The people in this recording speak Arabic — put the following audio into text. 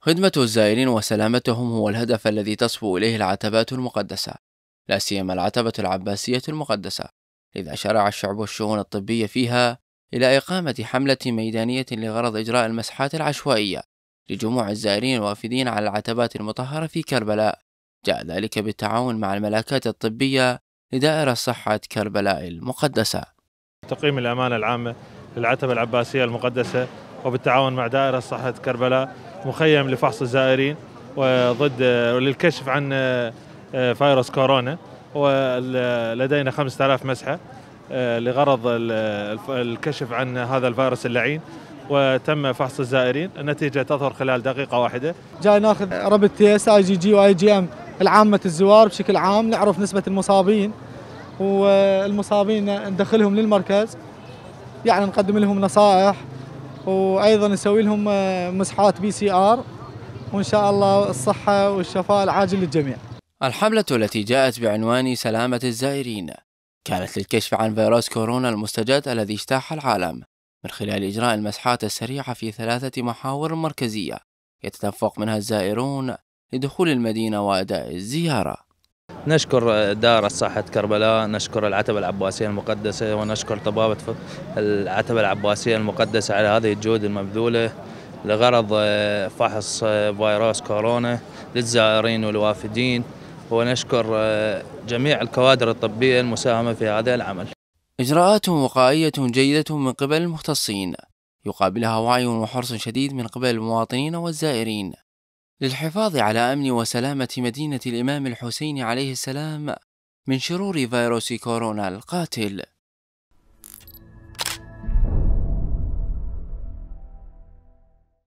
خدمة الزائرين وسلامتهم هو الهدف الذي تصفو إليه العتبات المقدسة لا سيما العتبة العباسية المقدسة لذا شرع الشعب الشؤون الطبية فيها إلى إقامة حملة ميدانية لغرض إجراء المسحات العشوائية لجموع الزائرين الوافدين على العتبات المطهرة في كربلاء جاء ذلك بالتعاون مع الملاكات الطبية لدائرة صحة كربلاء المقدسة تقييم الأمانة العامة للعتبة العباسية المقدسة وبالتعاون مع دائرة صحة كربلاء مخيم لفحص الزائرين وضد للكشف عن آه، آه، فيروس كورونا ولدينا 5000 مسحة آه، لغرض الكشف عن هذا الفيروس اللعين وتم فحص الزائرين النتيجة تظهر خلال دقيقة واحدة جاي ناخذ ربط تي اس اي جي جي واي جي ام العامة الزوار بشكل عام نعرف نسبة المصابين والمصابين ندخلهم للمركز يعني نقدم لهم نصائح وايضا نسوي لهم آه، مسحات بي سي ار وان شاء الله الصحه والشفاء العاجل للجميع. الحمله التي جاءت بعنوان سلامه الزائرين كانت للكشف عن فيروس كورونا المستجد الذي اجتاح العالم من خلال اجراء المسحات السريعه في ثلاثه محاور مركزيه يتدفق منها الزائرون لدخول المدينه واداء الزياره. نشكر دار صحة كربلاء نشكر العتبة العباسية المقدسة ونشكر طبابة العتبة العباسية المقدسة على هذه الجهود المبذولة لغرض آه، فحص آه، فيروس كورونا للزائرين والوافدين ونشكر آه، جميع الكوادر الطبية المساهمة في هذا العمل إجراءات وقائية جيدة من قبل المختصين يقابلها وعي وحرص شديد من قبل المواطنين والزائرين للحفاظ على أمن وسلامة مدينة الإمام الحسين عليه السلام من شرور فيروس كورونا القاتل